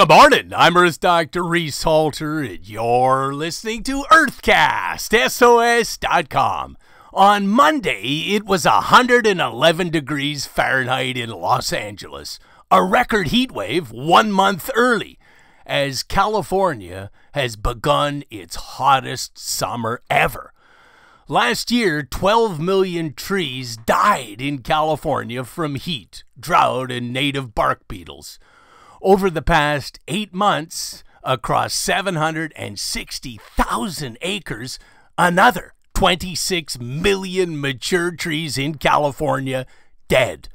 Good morning. I'm Earth Dr. Reese Halter, and you're listening to EarthCast, SOS.com. On Monday, it was 111 degrees Fahrenheit in Los Angeles, a record heat wave one month early, as California has begun its hottest summer ever. Last year, 12 million trees died in California from heat, drought, and native bark beetles over the past eight months across 760,000 acres, another 26 million mature trees in California dead.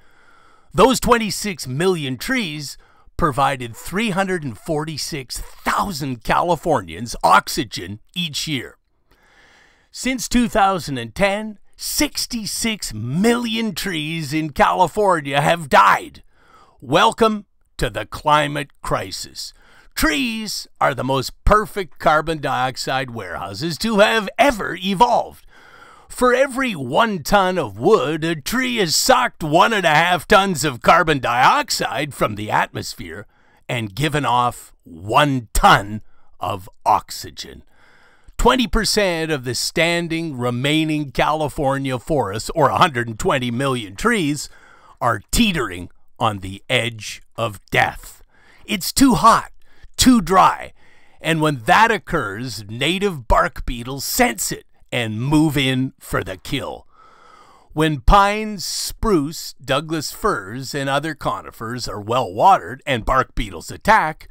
Those 26 million trees provided 346,000 Californians oxygen each year. Since 2010, 66 million trees in California have died. Welcome to the climate crisis. Trees are the most perfect carbon dioxide warehouses to have ever evolved. For every one ton of wood, a tree has sucked one and a half tons of carbon dioxide from the atmosphere and given off one ton of oxygen. 20% of the standing remaining California forests, or 120 million trees, are teetering on the edge of death. It's too hot, too dry, and when that occurs, native bark beetles sense it and move in for the kill. When pines, spruce, Douglas firs, and other conifers are well watered and bark beetles attack,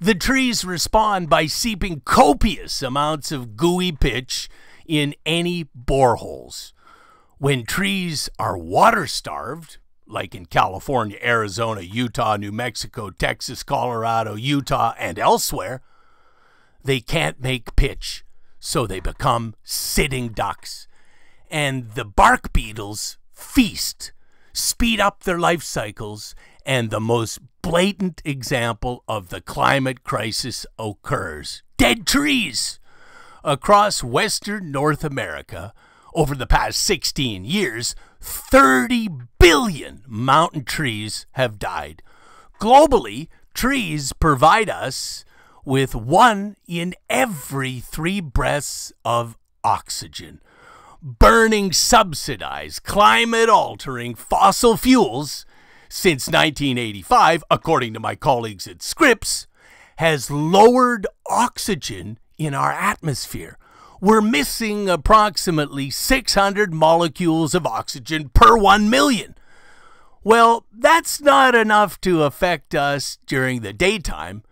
the trees respond by seeping copious amounts of gooey pitch in any boreholes. When trees are water starved, like in California, Arizona, Utah, New Mexico, Texas, Colorado, Utah, and elsewhere, they can't make pitch, so they become sitting ducks. And the bark beetles feast, speed up their life cycles, and the most blatant example of the climate crisis occurs dead trees across western North America over the past 16 years, 30 billion mountain trees have died. Globally, trees provide us with one in every three breaths of oxygen. Burning subsidized, climate altering fossil fuels since 1985, according to my colleagues at Scripps, has lowered oxygen in our atmosphere we're missing approximately 600 molecules of oxygen per 1 million. Well, that's not enough to affect us during the daytime,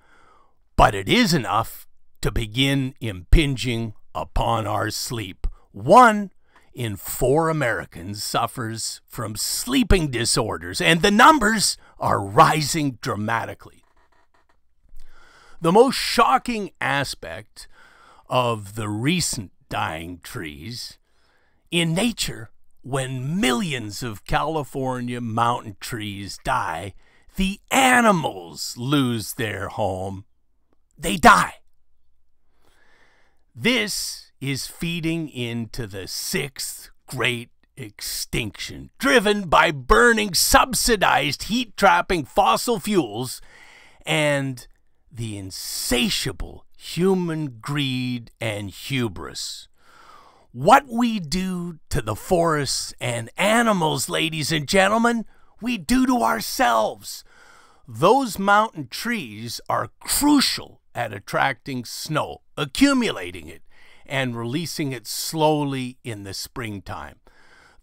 but it is enough to begin impinging upon our sleep. One in four Americans suffers from sleeping disorders, and the numbers are rising dramatically. The most shocking aspect of the recent dying trees in nature when millions of California mountain trees die, the animals lose their home. They die. This is feeding into the sixth great extinction, driven by burning subsidized heat trapping fossil fuels and the insatiable human greed and hubris. What we do to the forests and animals, ladies and gentlemen, we do to ourselves. Those mountain trees are crucial at attracting snow, accumulating it, and releasing it slowly in the springtime.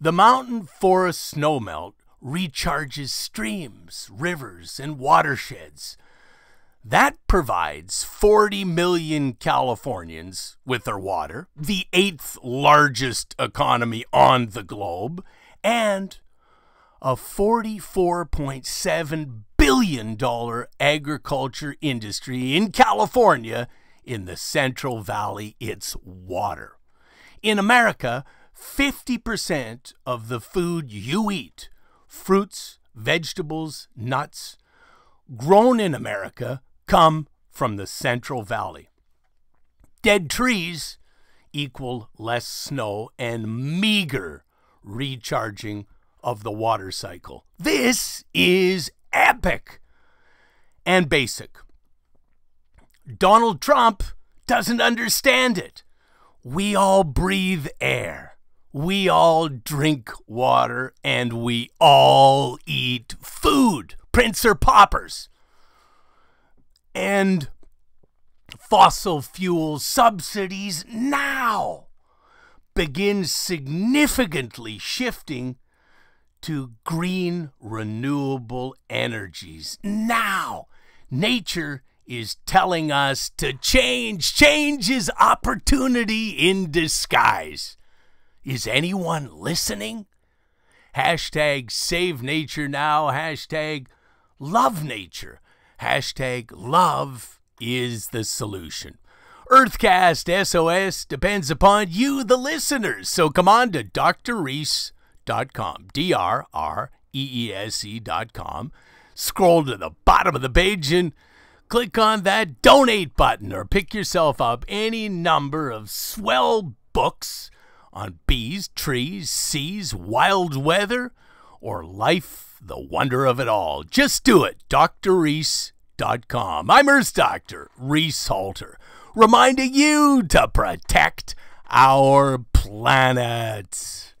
The mountain forest snowmelt recharges streams, rivers, and watersheds. That provides 40 million Californians with their water, the eighth largest economy on the globe, and a $44.7 billion agriculture industry in California in the Central Valley, it's water. In America, 50% of the food you eat fruits, vegetables, nuts grown in America come from the Central Valley. Dead trees equal less snow and meager recharging of the water cycle. This is epic and basic. Donald Trump doesn't understand it. We all breathe air, we all drink water, and we all eat food. Prince or paupers end fossil fuel subsidies now, begin significantly shifting to green renewable energies now. Nature is telling us to change. Change is opportunity in disguise. Is anyone listening? Hashtag save nature now, hashtag love nature. Hashtag love is the solution. Earthcast SOS depends upon you, the listeners. So come on to drreese.com, D R R E E S E.com. Scroll to the bottom of the page and click on that donate button or pick yourself up any number of swell books on bees, trees, seas, wild weather, or life the wonder of it all. Just do it. DrReese.com. I'm Earth Doctor Reese Halter, reminding you to protect our planet.